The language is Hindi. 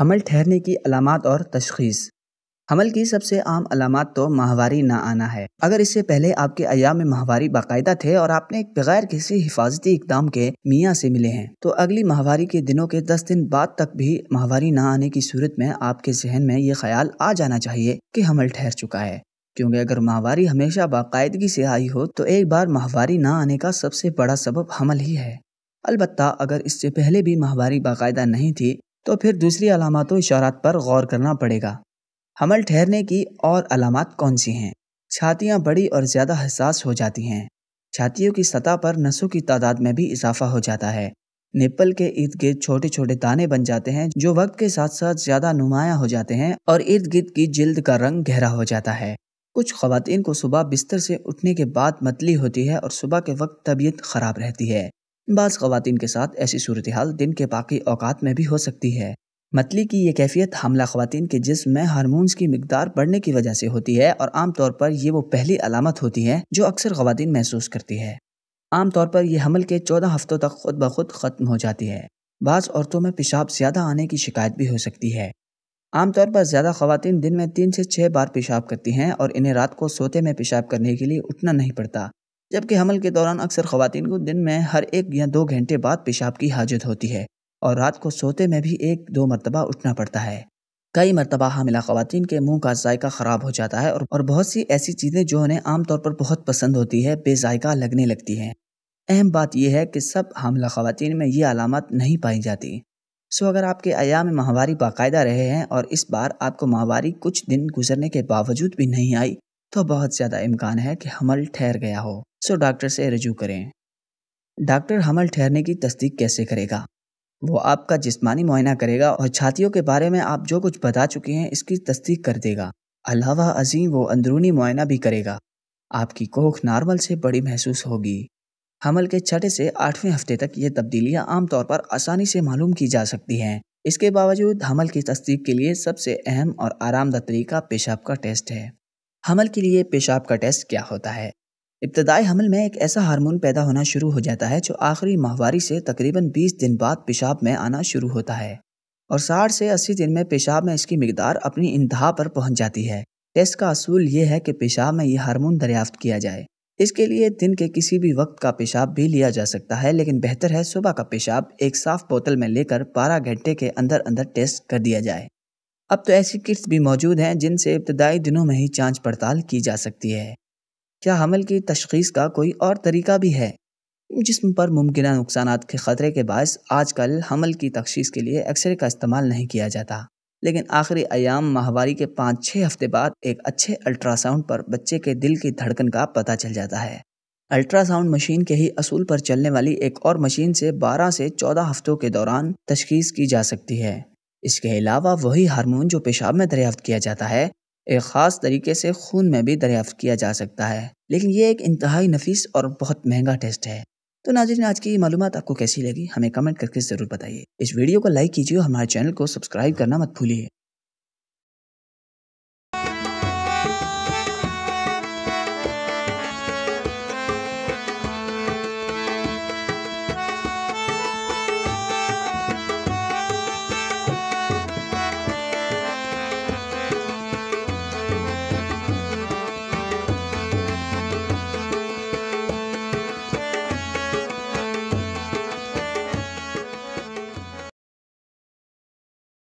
हमल ठहरने की अलामत और तशखीस हमल की सबसे आम अलामत तो माहवारी ना आना है अगर इससे पहले आपके अयाम में माहवारी बाकायदा थे और आपने बगैर किसी हिफाजती इकदाम के मियाँ से मिले हैं तो अगली माहवारी के दिनों के दस दिन बाद तक भी माहवारी ना आने की सूरत में आपके जहन में ये ख्याल आ जाना चाहिए कि हमल ठहर चुका है क्योंकि अगर माहवारी हमेशा बाकायदगी से आई हो तो एक बार माहवारी ना आने का सबसे बड़ा सबब हमल ही है अलबत् अगर इससे पहले भी माहवारी बाकायदा नहीं थी तो फिर दूसरी अलामत इशारात पर गौर करना पड़ेगा हमल ठहरने की और अलामत कौन सी हैं छातियाँ बड़ी और ज़्यादा हसास हो जाती हैं छातियों की सतह पर नसों की तादाद में भी इजाफा हो जाता है निप्पल के इर्द गिर्द छोटे छोटे दाने बन जाते हैं जो वक्त के साथ साथ ज़्यादा नुमाया हो जाते हैं और इर्द गिर्द की जिल्द का रंग गहरा हो जाता है कुछ खुवान को सुबह बिस्तर से उठने के बाद मतली होती है और सुबह के वक्त तबीयत ख़राब रहती है बाज़ खवतिन के साथ ऐसी सूरत हाल दिन के बाकी अवकात में भी हो सकती है मतली की ये कैफियत हमला खातन के जिसम में हारमोन्स की मकदार बढ़ने की वजह से होती है और आमतौर पर यह वो पहली अलामत होती है जो अक्सर खवतिन महसूस करती है आमतौर पर यह हमल के चौदह हफ्तों तक खुद ब खुद ख़त्म हो जाती है बाज़ औरतों में पेशाब ज़्यादा आने की शिकायत भी हो सकती है आमतौर पर ज़्यादा खवतिन दिन में तीन से छः बार पेशाब करती हैं और इन्हें रात को सोते में पेशाब करने के लिए उठना नहीं पड़ता जबकि हमल के दौरान अक्सर खुवान को दिन में हर एक या दो घंटे बाद पेशाब की हाजत होती है और रात को सोते में भी एक दो मरतबा उठना पड़ता है कई मरतबा हामिला खुवान के मुंह का जायका ख़राब हो जाता है और बहुत सी ऐसी चीज़ें जो उन्हें आमतौर पर बहुत पसंद होती है बेजायका लगने लगती हैं अहम बात यह है कि सब हामिला खुवान में ये अलामत नहीं पाई जाती सो अगर आपके अयाम माहवारी बाकायदा रहे हैं और इस बार आपको माहवारी कुछ दिन गुजरने के बावजूद भी नहीं आई तो बहुत ज़्यादा इम्कान है कि हमल ठहर गया हो सो डॉक्टर से रजू करें डॉक्टर हमल ठहरने की तस्दीक कैसे करेगा वो आपका जिस्मानी मुआयना करेगा और छातियों के बारे में आप जो कुछ बता चुके हैं इसकी तस्दीक कर देगा अलावा अजीम वो अंदरूनी मुआयना भी करेगा आपकी कोख नॉर्मल से बड़ी महसूस होगी हमल के छठे से आठवें हफ्ते तक ये तब्दीलियाँ आमतौर पर आसानी से मालूम की जा सकती हैं इसके बावजूद हमल की तस्दीक के लिए सबसे अहम और आरामदह तरीका पेशाब का टेस्ट है हमल के लिए पेशाब का टेस्ट क्या होता है इब्तदाई हमल में एक ऐसा हार्मोन पैदा होना शुरू हो जाता है जो आखिरी माहवारी से तकरीबन 20 दिन बाद पेशाब में आना शुरू होता है और साठ से अस्सी दिन में पेशाब में इसकी मकदार अपनी इंतहा पर पहुंच जाती है टेस्ट का असूल ये है कि पेशाब में यह हार्मोन दरियाफ्त किया जाए इसके लिए दिन के किसी भी वक्त का पेशाब भी लिया जा सकता है लेकिन बेहतर है सुबह का पेशाब एक साफ बोतल में लेकर बारह घंटे के अंदर अंदर टेस्ट कर दिया जाए अब तो ऐसी किट्स भी मौजूद हैं जिनसे इब्तदाई दिनों में ही जांच पड़ताल की जा सकती है क्या हमल की तशखीस का कोई और तरीका भी है जिसम पर मुमकिन नुकसान के ख़तरे के बायस आजकल हमल की तशीस के लिए एक्सरे का इस्तेमाल नहीं किया जाता लेकिन आखिरी आयाम माहवारी के पाँच छः हफ्ते बाद एक अच्छे अल्ट्रासाउंड पर बच्चे के दिल की धड़कन का पता चल जाता है अल्ट्रासाउंड मशीन के ही असूल पर चलने वाली एक और मशीन से 12 से 14 हफ्तों के दौरान तशखीस की जा सकती है इसके अलावा वही हार्मोन जो पेशाब में दरियाफ्त किया जाता है एक ख़ास तरीके से खून में भी दरियाफ्त किया जा सकता है लेकिन ये एक इंतहाई नफीस और बहुत महंगा टेस्ट है तो नाजरीन आज की मालूम आपको कैसी लगी हमें कमेंट करके ज़रूर बताइए इस वीडियो को लाइक कीजिए और हमारे चैनल को सब्सक्राइब करना मत भूलिए